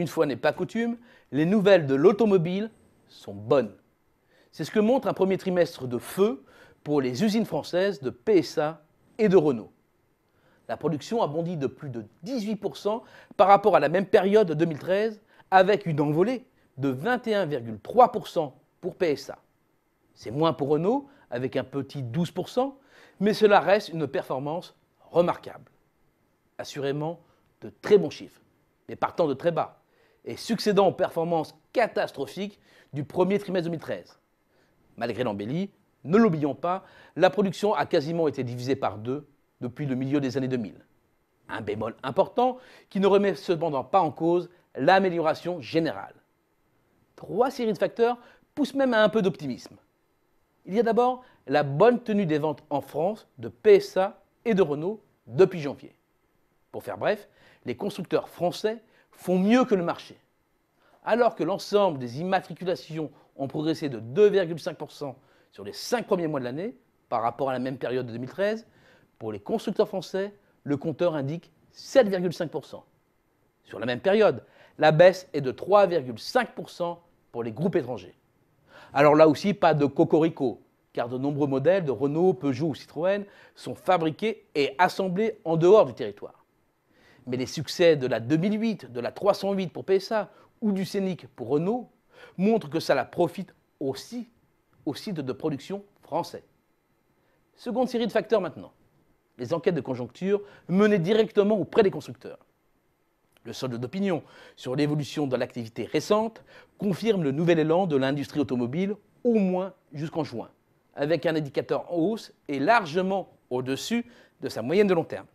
une fois n'est pas coutume, les nouvelles de l'automobile sont bonnes. C'est ce que montre un premier trimestre de feu pour les usines françaises de PSA et de Renault. La production a bondi de plus de 18% par rapport à la même période 2013, avec une envolée de 21,3% pour PSA. C'est moins pour Renault, avec un petit 12%, mais cela reste une performance remarquable. Assurément, de très bons chiffres, mais partant de très bas et succédant aux performances catastrophiques du premier trimestre 2013. Malgré l'embellie, ne l'oublions pas, la production a quasiment été divisée par deux depuis le milieu des années 2000. Un bémol important qui ne remet cependant pas en cause l'amélioration générale. Trois séries de facteurs poussent même à un peu d'optimisme. Il y a d'abord la bonne tenue des ventes en France de PSA et de Renault depuis janvier. Pour faire bref, les constructeurs français font mieux que le marché. Alors que l'ensemble des immatriculations ont progressé de 2,5% sur les 5 premiers mois de l'année par rapport à la même période de 2013, pour les constructeurs français, le compteur indique 7,5%. Sur la même période, la baisse est de 3,5% pour les groupes étrangers. Alors là aussi, pas de cocorico, car de nombreux modèles de Renault, Peugeot ou Citroën sont fabriqués et assemblés en dehors du territoire. Mais les succès de la 2008, de la 308 pour PSA ou du Scénic pour Renault montrent que ça la profite aussi au site de production français. Seconde série de facteurs maintenant. Les enquêtes de conjoncture menées directement auprès des constructeurs. Le solde d'opinion sur l'évolution de l'activité récente confirme le nouvel élan de l'industrie automobile au moins jusqu'en juin, avec un indicateur en hausse et largement au-dessus de sa moyenne de long terme.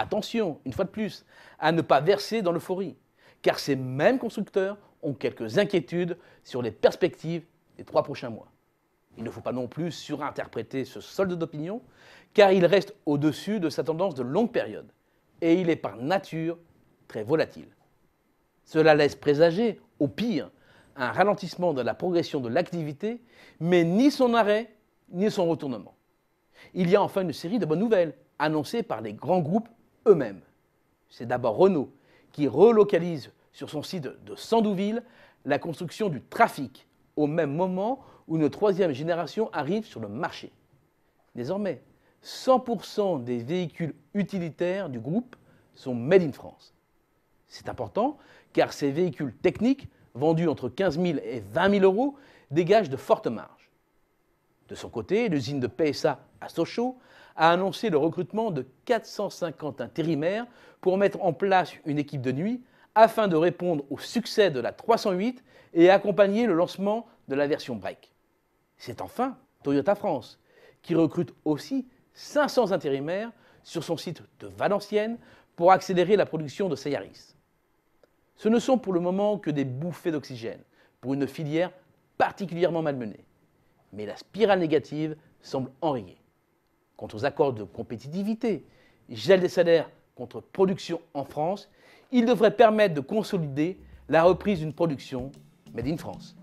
Attention, une fois de plus, à ne pas verser dans l'euphorie, car ces mêmes constructeurs ont quelques inquiétudes sur les perspectives des trois prochains mois. Il ne faut pas non plus surinterpréter ce solde d'opinion, car il reste au-dessus de sa tendance de longue période, et il est par nature très volatile. Cela laisse présager, au pire, un ralentissement de la progression de l'activité, mais ni son arrêt, ni son retournement. Il y a enfin une série de bonnes nouvelles annoncées par les grands groupes eux-mêmes. C'est d'abord Renault qui relocalise sur son site de Sandouville la construction du trafic au même moment où une troisième génération arrive sur le marché. Désormais, 100% des véhicules utilitaires du groupe sont made in France. C'est important car ces véhicules techniques, vendus entre 15 000 et 20 000 euros, dégagent de fortes marges. De son côté, l'usine de PSA à Sochaux a annoncé le recrutement de 450 intérimaires pour mettre en place une équipe de nuit afin de répondre au succès de la 308 et accompagner le lancement de la version break. C'est enfin Toyota France qui recrute aussi 500 intérimaires sur son site de Valenciennes pour accélérer la production de Sayaris. Ce ne sont pour le moment que des bouffées d'oxygène pour une filière particulièrement malmenée mais la spirale négative semble enrayée. Quant aux accords de compétitivité, gel des salaires contre production en France, ils devraient permettre de consolider la reprise d'une production made in France.